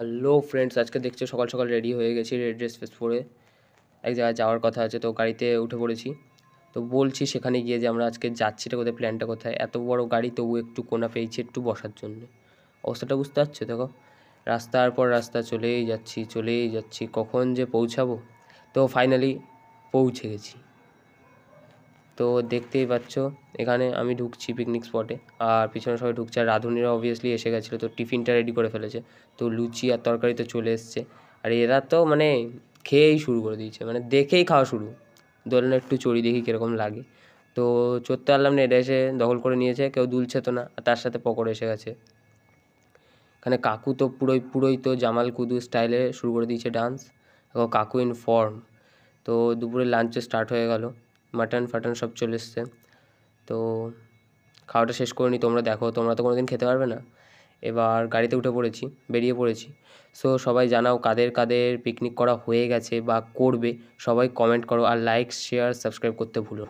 hello friends আজকে দেখছো সকাল সকাল রেডি হয়ে গেছি রেড ড্রেস ফেস পরে এক জায়গায় যাওয়ার কথা আছে তো গাড়িতে উঠে পড়েছি তো বলছি সেখানে গিয়ে যে আমরা আজকে যাচ্ছি এটা কোথায় প্ল্যানটা কোথায় এত বড় গাড়ি তবু একটু কোনা পেয়েছি একটু বসার জন্য অবস্থাটা বুঝতে পারছো দেখো রাস্তার পর রাস্তা চলেই যাচ্ছি চলেই যাচ্ছি কখন যে পৌঁছাবো তো ফাইনালি পৌঁছে গেছি তো দেখতেই পাচ্ছ এখানে আমি ঢুকছি পিকনিক স্পটে আর পিছনে সবাই ঢুকছে আর রাঁধুনিরা অবভিয়াসলি এসে গেছিলো তো টিফিনটা রেডি করে ফেলেছে তো লুচি আর তরকারি তো চলে এসছে আর এরা তো মানে খেয়েই শুরু করে দিয়েছে মানে দেখেই খাওয়া শুরু দোলনা একটু চড়ি দেখি কীরকম লাগে তো চড়তে পারলাম না এটা এসে দখল করে নিয়েছে কেউ দুলছে তো না আর তার সাথে পকড় এসে গেছে এখানে কাকু তো পুরোই পুরোই তো জামাল কুদু স্টাইলে শুরু করে দিয়েছে ডান্স কাকু ইন ফর্ম তো দুপুরে লাঞ্চে স্টার্ট হয়ে গেল মাটন ফাটন সব চলে এসছে তো খাওয়াটা শেষ করে নি তোমরা দেখো তোমরা তো কোনো দিন খেতে পারবে না এবার গাড়িতে উঠে পড়েছি বেরিয়ে পড়েছি সো সবাই জানাও কাদের কাদের পিকনিক করা হয়ে গেছে বা করবে সবাই কমেন্ট করো আর লাইক শেয়ার সাবস্ক্রাইব করতে ভুলো